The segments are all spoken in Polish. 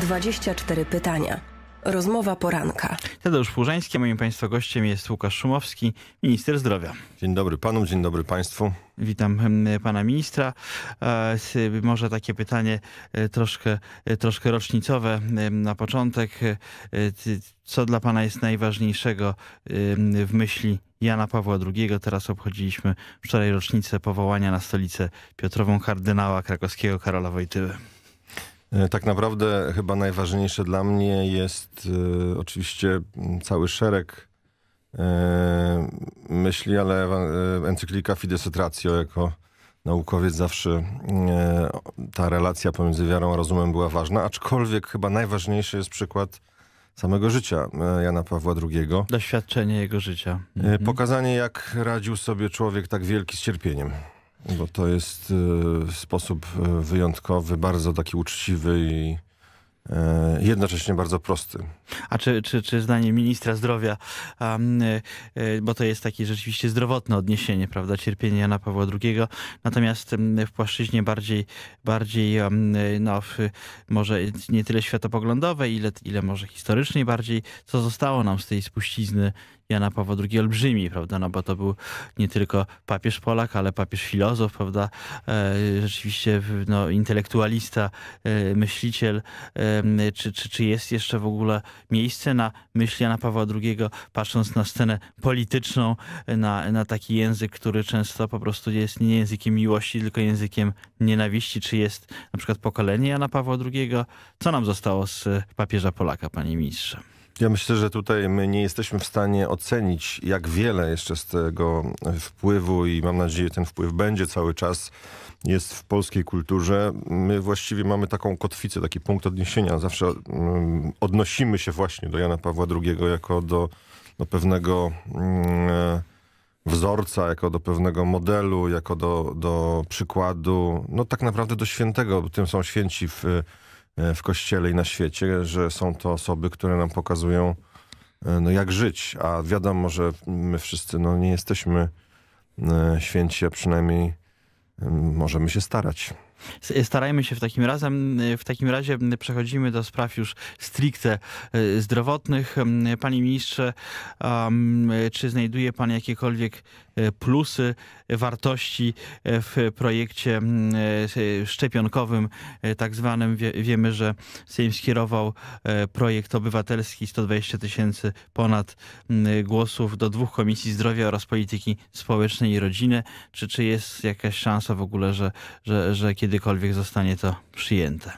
24 pytania. Rozmowa poranka. Tadeusz Płużański, moim Państwa gościem jest Łukasz Szumowski, minister zdrowia. Dzień dobry panu, dzień dobry państwu. Witam hmm, pana ministra. E, może takie pytanie e, troszkę, e, troszkę rocznicowe hmm, na początek. Co dla pana jest najważniejszego hmm, w myśli Jana Pawła II? Teraz obchodziliśmy wczoraj rocznicę powołania na stolicę Piotrową kardynała krakowskiego Karola Wojtyły. E, tak naprawdę chyba najważniejsze dla mnie jest e, oczywiście cały szereg e, myśli, ale encyklika Fides et Ratio jako naukowiec zawsze ta relacja pomiędzy wiarą a rozumem była ważna, aczkolwiek chyba najważniejszy jest przykład samego życia Jana Pawła II. Doświadczenie jego życia. Mhm. Pokazanie, jak radził sobie człowiek tak wielki z cierpieniem. Bo to jest y, sposób e, wyjątkowy, bardzo taki uczciwy i e, jednocześnie bardzo prosty. A czy, czy, czy zdanie ministra zdrowia, um, y, bo to jest takie rzeczywiście zdrowotne odniesienie, prawda, cierpienie Jana Pawła II, natomiast w płaszczyźnie bardziej, bardziej no, w, może nie tyle światopoglądowej, ile, ile może historycznej bardziej, co zostało nam z tej spuścizny Jana Pawła II olbrzymi, prawda, no bo to był nie tylko papież Polak, ale papież filozof, prawda, e, rzeczywiście no, intelektualista, e, myśliciel, e, czy, czy, czy jest jeszcze w ogóle miejsce na myśl Jana Pawła II, patrząc na scenę polityczną, na, na taki język, który często po prostu jest nie językiem miłości, tylko językiem nienawiści, czy jest na przykład pokolenie Jana Pawła II, co nam zostało z papieża Polaka, panie ministrze? Ja myślę, że tutaj my nie jesteśmy w stanie ocenić, jak wiele jeszcze z tego wpływu i mam nadzieję ten wpływ będzie cały czas, jest w polskiej kulturze. My właściwie mamy taką kotwicę, taki punkt odniesienia. Zawsze mm, odnosimy się właśnie do Jana Pawła II jako do, do pewnego mm, wzorca, jako do pewnego modelu, jako do, do przykładu, no tak naprawdę do świętego, bo tym są święci w E, w Kościele i na świecie, że są to osoby, które nam pokazują, e, no, jak żyć. A wiadomo, że my wszyscy no, nie jesteśmy e, święci, a przynajmniej możemy się starać. Starajmy się w takim, razem, y, w takim razie, y, przechodzimy do spraw już stricte y, zdrowotnych. Mm, panie ministrze, czy znajduje pan jakiekolwiek plusy, wartości w projekcie mm, szczepionkowym, tak zwanym? Wiemy, że Sejm skierował projekt obywatelski 120 tysięcy ponad mm, głosów do dwóch komisji zdrowia oraz polityki społecznej i rodziny. Czy, czy jest jakaś szansa w ogóle, że, że, że kiedy kiedykolwiek zostanie to przyjęte.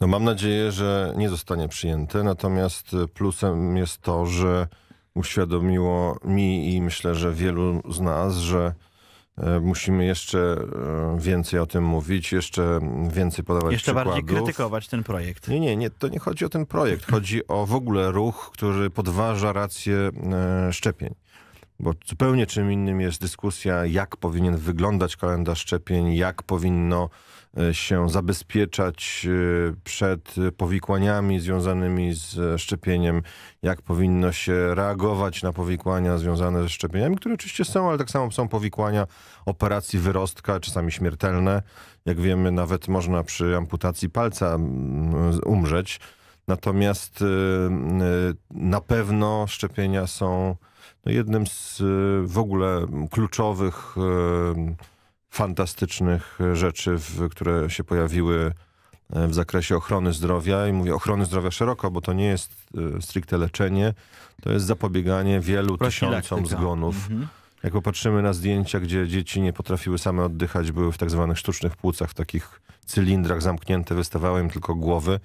No mam nadzieję, że nie zostanie przyjęte, natomiast y, plusem jest to, że uświadomiło mi i myślę, że wielu z nas, że y, musimy jeszcze y, więcej o tym mówić, jeszcze więcej podawać jeszcze przykładów. Jeszcze bardziej krytykować ten projekt. Nie, nie, nie, to nie chodzi o ten projekt. Chodzi o w ogóle ruch, który podważa rację szczepień bo zupełnie czym innym jest dyskusja, jak powinien wyglądać kalendarz szczepień, jak powinno e, się zabezpieczać e, przed powikłaniami związanymi z szczepieniem, jak powinno się reagować na powikłania związane ze szczepieniami, które oczywiście są, ale tak samo są powikłania operacji wyrostka, czasami śmiertelne. Jak wiemy, nawet można przy amputacji palca mm, umrzeć. Natomiast e, na pewno szczepienia są no jednym z y, w ogóle kluczowych, y, fantastycznych rzeczy, które się pojawiły y, w zakresie ochrony zdrowia i mówię ochrony zdrowia szeroko, bo to nie jest stricte leczenie, to jest zapobieganie wielu tysiącom zgonów. Mhm. Jak popatrzymy na zdjęcia, gdzie dzieci nie potrafiły same oddychać, były w tak zwanych sztucznych płucach, w takich cylindrach zamknięte, wystawały im tylko głowy,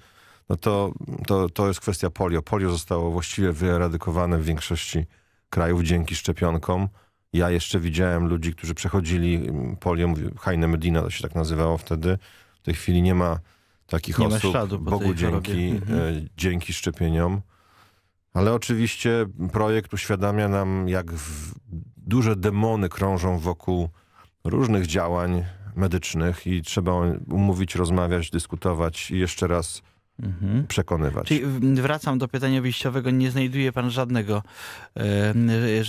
no to, to, to jest kwestia polio. Polio zostało właściwie wyeradykowane w większości krajów dzięki szczepionkom. Ja jeszcze widziałem ludzi, którzy przechodzili mm, polio, Hajne Medina to się tak nazywało wtedy. W tej chwili nie ma takich nie osób, ma Bogu dzięki, mhm. E, dzięki szczepieniom. Ale oczywiście projekt uświadamia nam, jak duże demony krążą wokół różnych działań medycznych i trzeba umówić, rozmawiać, dyskutować i jeszcze raz Mhm. przekonywać. Czyli wracam do pytania wyjściowego. Nie znajduje pan żadnego,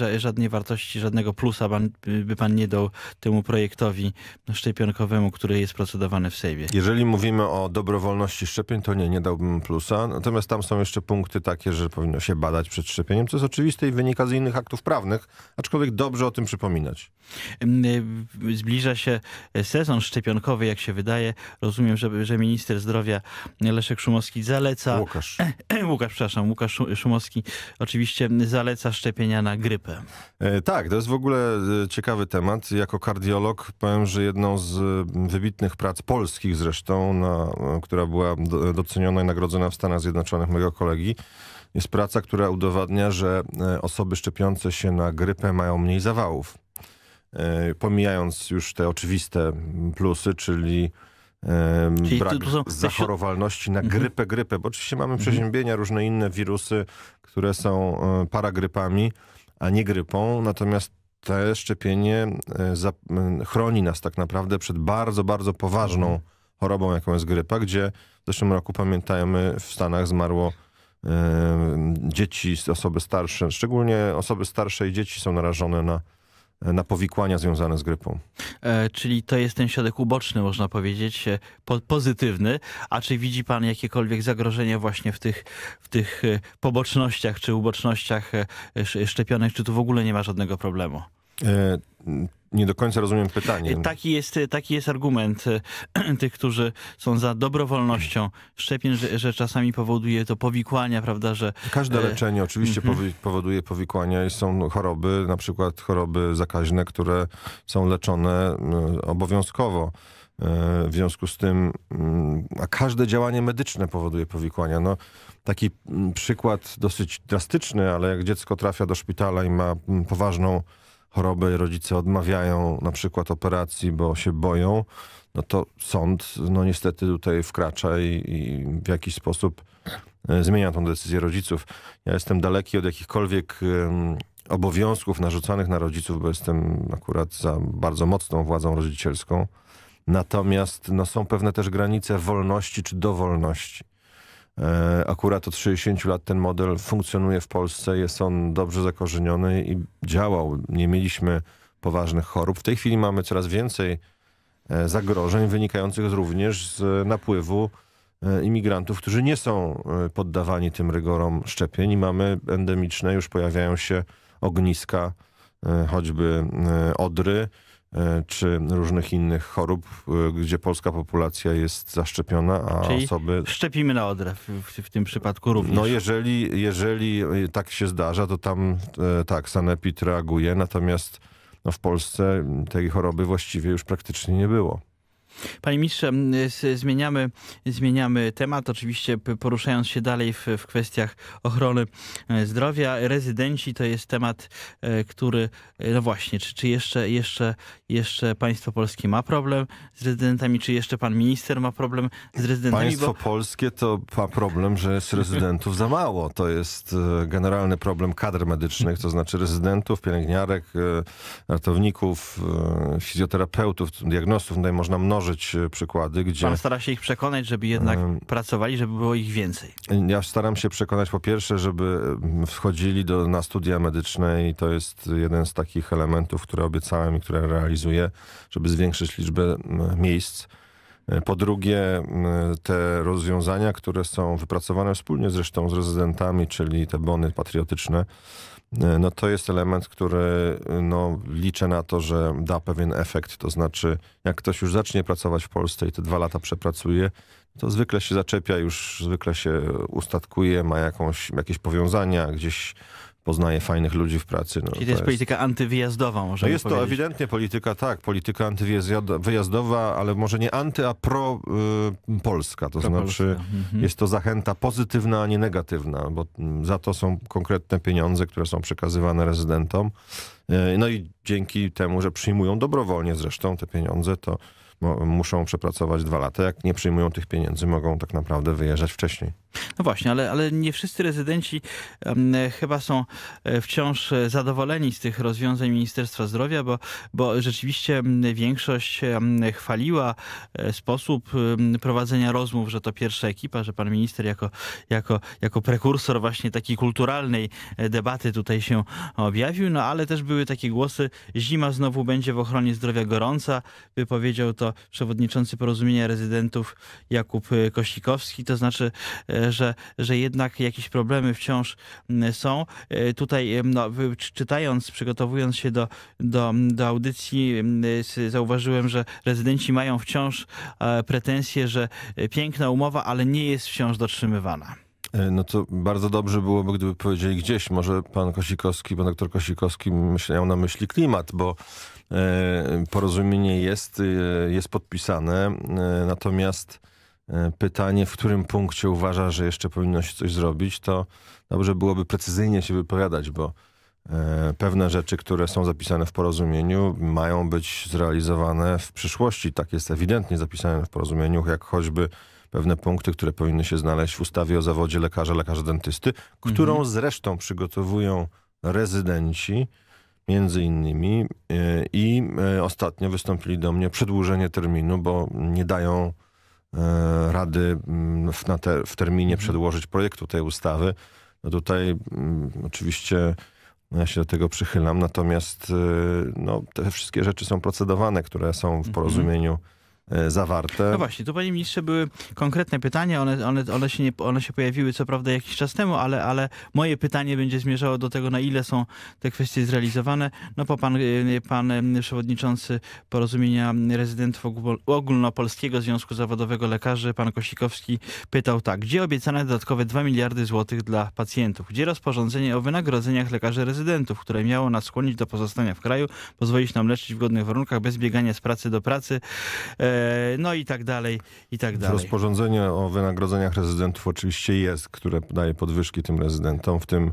e, żadnej wartości, żadnego plusa pan, by pan nie dał temu projektowi szczepionkowemu, który jest procedowany w Sejmie. Jeżeli mówimy o dobrowolności szczepień, to nie, nie dałbym plusa. Natomiast tam są jeszcze punkty takie, że powinno się badać przed szczepieniem, co jest oczywiste i wynika z innych aktów prawnych, aczkolwiek dobrze o tym przypominać. E, zbliża się sezon szczepionkowy, jak się wydaje. Rozumiem, że, że minister zdrowia Leszek Szumowski Szumowski zaleca... Łukasz. Łukasz, przepraszam, Łukasz Szumowski oczywiście zaleca szczepienia na grypę. E, tak, to jest w ogóle e, ciekawy temat. Jako kardiolog powiem, że jedną z e, wybitnych prac polskich zresztą, na, która była doceniona i nagrodzona w Stanach Zjednoczonych mojego kolegi, jest praca, która udowadnia, że osoby szczepiące się na grypę mają mniej zawałów. Pomijając już te oczywiste plusy, czyli Czyli brak to, zachorowalności na mhm. grypę, grypę, bo oczywiście mamy mhm. przeziębienia, różne inne wirusy, które są e, paragrypami, a nie grypą, natomiast te szczepienie e, chroni nas tak naprawdę przed bardzo, bardzo poważną mhm. chorobą, jaką jest grypa, gdzie w zeszłym roku, pamiętajmy, w Stanach zmarło dzieci, osoby starsze, szczególnie osoby starsze i dzieci są narażone na na powikłania związane z grypą. E, czyli to jest ten środek uboczny, można powiedzieć, e, po, pozytywny. A czy widzi pan jakiekolwiek zagrożenie właśnie w tych, w tych e, pobocznościach czy ubocznościach e, szczepionek, czy tu w ogóle nie ma żadnego problemu? E, nie do końca rozumiem pytanie. E, taki jest, e, taki jest argument e, tych, którzy są za dobrowolnością szczepień, że, że czasami powoduje to powikłania, prawda, że... Każde leczenie oczywiście mhm. powoduje powikłania i są choroby, na przykład choroby zakaźne, które są leczone obowiązkowo. W związku z tym, mm, a każde działanie medyczne powoduje powikłania. No, taki mm, przykład dosyć drastyczny, ale jak dziecko trafia do szpitala i ma mm, poważną choroby, rodzice odmawiają na przykład operacji, bo się boją, no to sąd no niestety tutaj wkracza i, i w jakiś sposób e, zmienia tą decyzję rodziców. Ja jestem daleki od jakichkolwiek obowiązków narzucanych na rodziców, bo jestem akurat za bardzo mocną władzą rodzicielską. Natomiast no, są pewne też granice wolności czy dowolności. E, akurat od 60 lat ten model funkcjonuje w Polsce, jest on dobrze zakorzeniony i działał. Nie mieliśmy poważnych chorób. W tej chwili mamy coraz więcej e, zagrożeń wynikających również z napływu e, imigrantów, którzy nie są poddawani tym rygorom szczepień i mamy endemiczne, już pojawiają się ogniska, choćby odry, E, czy różnych innych chorób, e, gdzie polska populacja jest zaszczepiona, a Czyli osoby... szczepimy na odrew w, w, tym przypadku również. No jeżeli, jeżeli e, tak się zdarza, to tam tak, sanepid reaguje, natomiast no, w Polsce tej choroby właściwie już praktycznie nie było. Panie ministrze, zmieniamy, zmieniamy temat, oczywiście poruszając się dalej w, w kwestiach ochrony e, zdrowia. Rezydenci to jest temat, e, który, e, no właśnie, czy, czy jeszcze, jeszcze, jeszcze państwo polskie ma problem z rezydentami, czy jeszcze pan minister ma problem z rezydentami? Państwo bo... polskie to ma problem, że jest rezydentów za mało. To jest generalny problem kadr medycznych, to znaczy rezydentów, pielęgniarek, ratowników, fizjoterapeutów, diagnostów. Tutaj można mnożyć mnożyć e, przykłady, gdzie... Pan stara się ich przekonać, żeby jednak um, pracowali, żeby było ich więcej. Ja staram się przekonać po pierwsze, żeby wchodzili do, na studia medyczne i to jest jeden z takich elementów, które obiecałem i które realizuję, żeby zwiększyć liczbę miejsc. E, po drugie, te rozwiązania, które są wypracowane wspólnie zresztą z rezydentami, czyli te bony patriotyczne, E, no to jest element, który e, no, liczę na to, że da pewien efekt. To znaczy, jak ktoś już zacznie pracować w Polsce i te dwa lata przepracuje, to zwykle się zaczepia, już zwykle się ustatkuje, ma jakąś, jakieś powiązania, gdzieś poznaje fajnych ludzi w pracy. No, Czyli to jest, jest polityka antywyjazdowa, może no Jest powiedzieć. to ewidentnie polityka, tak, polityka antywyjazdowa, ale może nie anty, a pro y, Polska. To pro znaczy Polska. Mhm. jest to zachęta pozytywna, a nie negatywna, bo mm, za to są konkretne pieniądze, które są przekazywane rezydentom. Y, no i dzięki temu, że przyjmują dobrowolnie zresztą te pieniądze, to muszą przepracować dwa lata. Jak nie przyjmują tych pieniędzy, mogą tak naprawdę wyjeżdżać wcześniej. No właśnie, ale, ale nie wszyscy rezydenci chyba są e, wciąż zadowoleni z tych rozwiązań Ministerstwa Zdrowia, bo, bo rzeczywiście większość chwaliła e, sposób prowadzenia rozmów, że to pierwsza ekipa, że pan minister jako, jako, jako prekursor właśnie takiej kulturalnej e, debaty tutaj się objawił, no ale też były takie głosy, zima znowu będzie w ochronie zdrowia gorąca, wypowiedział to przewodniczący porozumienia rezydentów Jakub Kosikowski, to znaczy że, że jednak jakieś problemy wciąż mm, są. E, tutaj mm, no, czytając, przygotowując się do, do, do audycji, mm, zauważyłem, że rezydenci mają wciąż e, pretensje, że e, piękna umowa, ale nie jest wciąż dotrzymywana. No to bardzo dobrze byłoby, gdyby powiedzieli gdzieś, może pan Kosikowski, pan doktor Kosikowski myślał na myśli klimat, bo porozumienie jest, jest podpisane, natomiast E, pytanie, w którym punkcie uważa, że jeszcze powinno się coś zrobić, to dobrze byłoby precyzyjnie się wypowiadać, bo e, pewne rzeczy, które są zapisane w porozumieniu, mają być zrealizowane w przyszłości. Tak jest ewidentnie zapisane w porozumieniu, jak choćby pewne punkty, które powinny się znaleźć w ustawie o zawodzie lekarza, lekarza dentysty, którą mhm. zresztą przygotowują rezydenci, między innymi, e, i ostatnio wystąpili do mnie przedłużenie terminu, bo nie dają E, rady mm, w, te, w terminie przedłożyć projektu tej ustawy. No tutaj mm, oczywiście no ja się do tego przychylam, natomiast e, no, te wszystkie rzeczy są procedowane, które są w mhm. porozumieniu E, zawarte. No właśnie, tu panie ministrze były konkretne pytania, one, one, one, się, nie, one się pojawiły co prawda jakiś czas temu, ale, ale moje pytanie będzie zmierzało do tego, na ile są te kwestie zrealizowane. No bo pan, e, pan e, przewodniczący porozumienia rezydentów ogólnopolskiego Związku Zawodowego Lekarzy, pan Kosikowski pytał tak, gdzie obiecane dodatkowe 2 miliardy złotych dla pacjentów? Gdzie rozporządzenie o wynagrodzeniach lekarzy rezydentów, które miało nas skłonić do pozostania w kraju, pozwolić nam leczyć w godnych warunkach, bez biegania z pracy do pracy? E no i tak dalej, i tak dalej. Rozporządzenie o wynagrodzeniach rezydentów oczywiście jest, które daje podwyżki tym rezydentom, w tym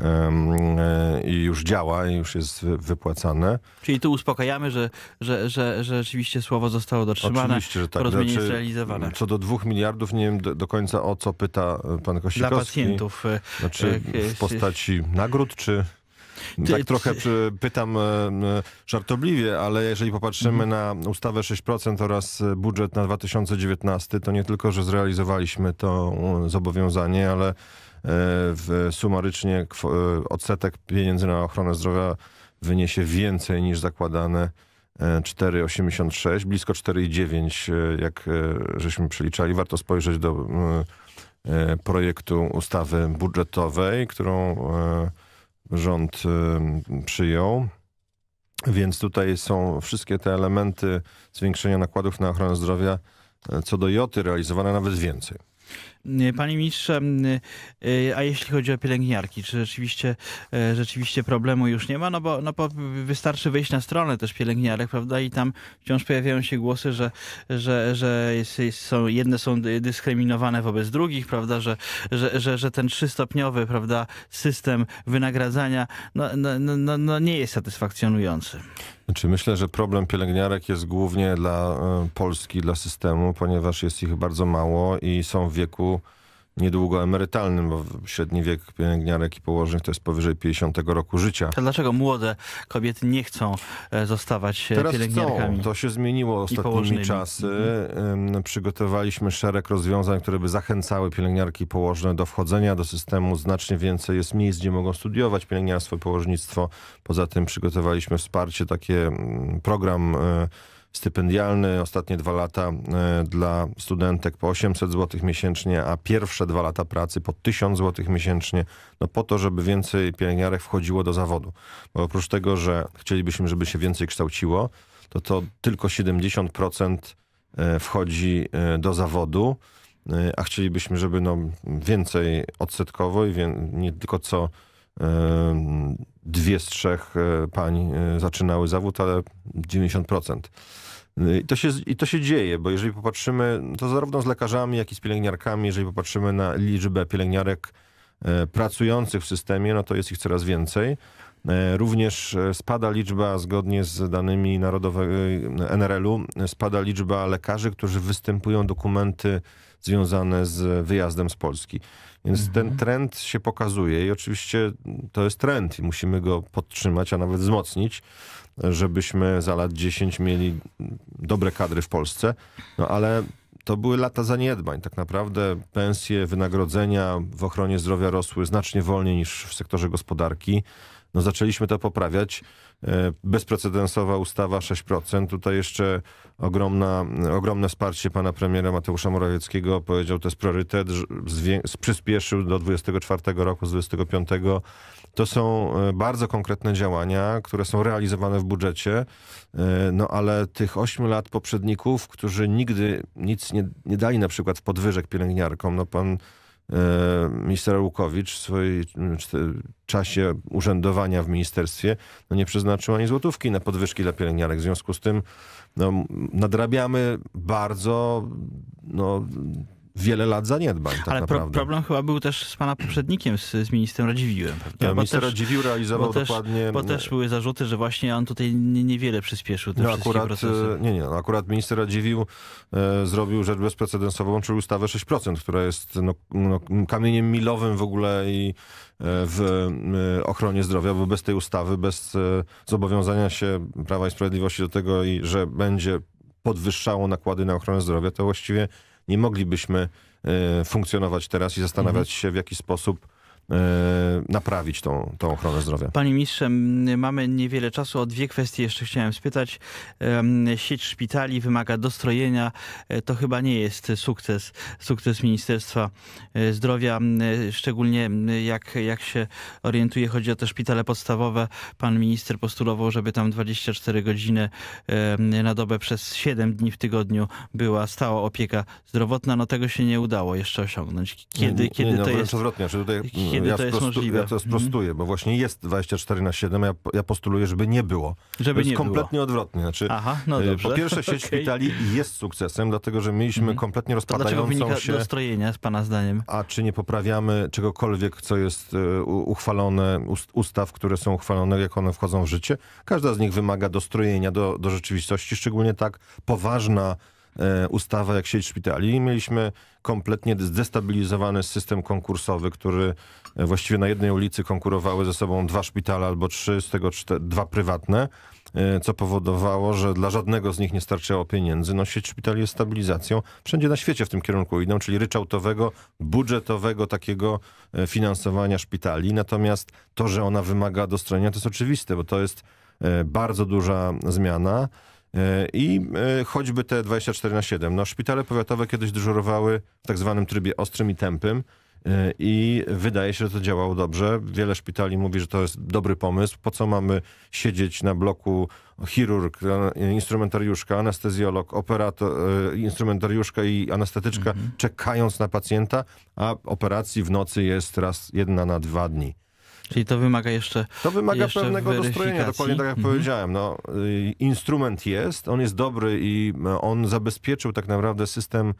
e, i już działa, i już jest wypłacane. Czyli tu uspokajamy, że, że, że, że rzeczywiście słowo zostało dotrzymane, oczywiście, że tak. porozumienie znaczy, zrealizowane. Co do dwóch miliardów, nie wiem do, do, końca o co pyta e, pan Kosikowski. Dla pacjentów. E, znaczy w postaci nagród, czy... No tak trochę pytam e, żartobliwie, ale jeżeli popatrzymy mhm. na ustawę 6% oraz e, budżet na 2019, to nie tylko, że zrealizowaliśmy to e, zobowiązanie, ale w sumarycznie odsetek pieniędzy na ochronę zdrowia wyniesie więcej niż zakładane 4,86, blisko 4,9, jak żeśmy przeliczali. Warto spojrzeć do projektu ustawy budżetowej, którą rząd przyjął. Więc tutaj są wszystkie te elementy zwiększenia nakładów na ochronę zdrowia e, co do joty realizowane nawet więcej. E, panie ministrze, e, a jeśli chodzi o pielęgniarki, czy rzeczywiście, e, rzeczywiście problemu już nie ma? No bo, no bo wystarczy wyjść na stronę też pielęgniarek, prawda? I tam wciąż pojawiają się głosy, że, że, że są, jedne są dyskryminowane wobec drugich, prawda? Że, że, że, że ten trzystopniowy prawda, system wynagradzania no, no, no, no, no nie jest satysfakcjonujący. Znaczy myślę, że problem pielęgniarek jest głównie dla e, Polski, dla systemu, ponieważ jest ich bardzo mało i są w wieku niedługo emerytalnym, bo średni wiek pielęgniarek i położnych to jest powyżej 50 roku życia. To dlaczego młode kobiety nie chcą e, zostawać e, Teraz pielęgniarkami? Chcą. To się zmieniło ostatnimi czasy. Mhm. Przygotowaliśmy szereg rozwiązań, które by zachęcały pielęgniarki i położne do wchodzenia do systemu. Znacznie więcej jest miejsc, gdzie mogą studiować pielęgniarstwo i położnictwo. Poza tym przygotowaliśmy wsparcie, takie mm, program e, stypendialny, ostatnie dwa lata e, dla studentek po 800 zł miesięcznie, a pierwsze dwa lata pracy po 1000 zł miesięcznie, no po to, żeby więcej pielęgniarek wchodziło do zawodu. Bo oprócz tego, że chcielibyśmy, żeby się więcej kształciło, to to tylko 70% e, wchodzi e, do zawodu, a chcielibyśmy, żeby no więcej odsetkowo i nie tylko co dwie z trzech e, pań e, zaczynały zawód, ale 90%. E, I to, się, I to się dzieje, bo jeżeli popatrzymy, to zarówno z lekarzami, jak i z pielęgniarkami, jeżeli popatrzymy na liczbę pielęgniarek pracujących w systemie, no to jest ich coraz więcej. E, również e, spada liczba, zgodnie z danymi Narodowego e, NRL-u, spada liczba lekarzy, którzy występują dokumenty związane z wyjazdem z Polski. Więc mhm. ten trend się pokazuje i oczywiście to jest trend i musimy go podtrzymać, a nawet wzmocnić, żebyśmy za lat 10 mieli dobre kadry w Polsce. No ale to były lata zaniedbań. Tak naprawdę pensje, wynagrodzenia w ochronie zdrowia rosły znacznie wolniej niż w sektorze gospodarki no zaczęliśmy to poprawiać. E, bezprecedensowa ustawa 6%. Tutaj jeszcze ogromna, ogromne wsparcie pana premiera Mateusza Morawieckiego. Powiedział, to jest priorytet, przyspieszył do 24 roku, z 25. To są e, bardzo konkretne działania, które są realizowane w budżecie, e, no ale tych 8 lat poprzedników, którzy nigdy nic nie, nie dali na przykład podwyżek pielęgniarkom, no pan E, minister Łukowicz w swojej czasie urzędowania w ministerstwie no nie przeznaczył ani złotówki na podwyżki dla pielęgniarek. W związku z tym no, nadrabiamy bardzo no, wiele lat zaniedbań. Tak Ale problem chyba był też z pana poprzednikiem, z, z ministrem Radziwiłem. Prawda? Ja, minister też, Radziwił realizował bo dokładnie... bo też były zarzuty, że właśnie on tutaj niewiele przyspieszył te no, akurat, e, Nie, nie. No, akurat minister Radziwił e, zrobił rzecz bezprecedensową, czyli ustawę 6%, która jest no, no, kamieniem milowym w ogóle i e, w e, ochronie zdrowia, bo bez tej ustawy, bez zobowiązania się Prawa i Sprawiedliwości do tego, i że będzie podwyższało nakłady na ochronę zdrowia, to właściwie nie moglibyśmy e, funkcjonować teraz i zastanawiać mhm. się, w jaki sposób E, naprawić tą, tą ochronę zdrowia. Panie ministrze, mamy niewiele czasu. O dwie kwestie jeszcze chciałem spytać. Sieć szpitali wymaga dostrojenia. E, to chyba nie jest sukces, sukces Ministerstwa e, Zdrowia, szczególnie jak, jak się orientuje, chodzi o te szpitale podstawowe. Pan minister postulował, żeby tam 24 godziny na dobę przez 7 dni w tygodniu była stała opieka zdrowotna. No tego się nie udało jeszcze osiągnąć. Kiedy, nie, nie, kiedy no, to jest... Odwrotnie, czy tutaj kiedy ja to jest możliwe? Ja to sprostuję, mhm. bo właśnie jest 24 na 7, ja, ja postuluję, żeby nie było. Żeby to jest nie kompletnie było. odwrotnie. Znaczy, Aha, no e, dobrze. Po pierwsze sieć okay. szpitali jest sukcesem, dlatego że mieliśmy mhm. kompletnie rozpadającą to dlaczego się... To z pana zdaniem? A czy nie poprawiamy czegokolwiek, co jest e, uchwalone, ustaw, które są uchwalone, jak one wchodzą w życie? Każda z nich wymaga dostrojenia do, do rzeczywistości, szczególnie tak poważna E, ustawa jak sieć szpitali. Mieliśmy kompletnie zdestabilizowany system konkursowy, który e, właściwie na jednej ulicy konkurowały ze sobą dwa szpitale albo trzy, z tego dwa prywatne, e, co powodowało, że dla żadnego z nich nie starczyło pieniędzy. No sieć szpitali jest stabilizacją. Wszędzie na świecie w tym kierunku idą, czyli ryczałtowego, budżetowego takiego finansowania szpitali. Natomiast to, że ona wymaga dostrojenia, to jest oczywiste, bo to jest bardzo duża zmiana. E, I e, choćby te 24 na 7. No, szpitale powiatowe kiedyś dyżurowały w tak zwanym trybie ostrym i tępym e, i wydaje się, że to działało dobrze. Wiele szpitali mówi, że to jest dobry pomysł. Po co mamy siedzieć na bloku chirurg, instrumentariuszka, anestezjolog, operator, instrumentariuszka i anestetyczka, mhm. czekając na pacjenta, a operacji w nocy jest raz jedna na dwa dni. Czyli to wymaga jeszcze. To wymaga jeszcze pewnego dostrojenia, dokładnie tak jak mhm. powiedziałem. No, y, instrument jest, on jest dobry i e, on zabezpieczył tak naprawdę system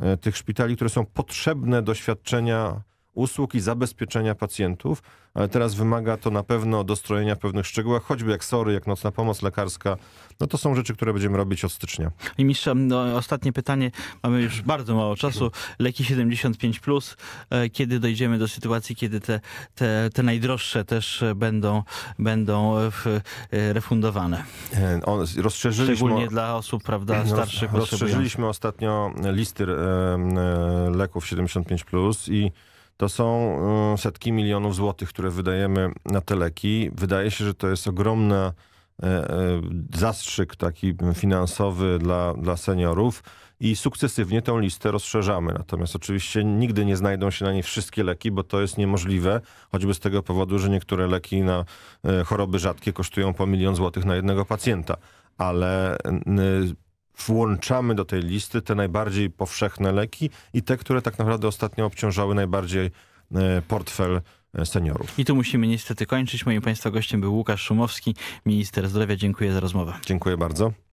e, tych szpitali, które są potrzebne do świadczenia usług i zabezpieczenia pacjentów, ale teraz wymaga to na pewno dostrojenia w pewnych szczegółach, choćby jak SORY, jak nocna pomoc lekarska. No to są rzeczy, które będziemy robić od stycznia. I mistrza, no, ostatnie pytanie. Mamy już bardzo mało czasu. Leki 75+, plus. E, kiedy dojdziemy do sytuacji, kiedy te, te, te najdroższe też będą, będą e, refundowane? E, rozszerzyliśmy... Szczególnie dla osób prawda, starszych. Roz, rozszerzyliśmy ostatnio listy leków 75+, plus i to są e, setki milionów złotych, które wydajemy na te leki. Wydaje się, że to jest ogromny e, e, zastrzyk taki finansowy dla, dla seniorów i sukcesywnie tę listę rozszerzamy. Natomiast oczywiście nigdy nie znajdą się na niej wszystkie leki, bo to jest niemożliwe, choćby z tego powodu, że niektóre leki na choroby rzadkie kosztują po milion złotych na jednego pacjenta. Ale włączamy do tej listy te najbardziej powszechne leki i te, które tak naprawdę ostatnio obciążały najbardziej e, portfel e, seniorów. I tu musimy niestety kończyć. Moim Państwa gościem był Łukasz Szumowski, minister zdrowia. Dziękuję za rozmowę. Dziękuję bardzo.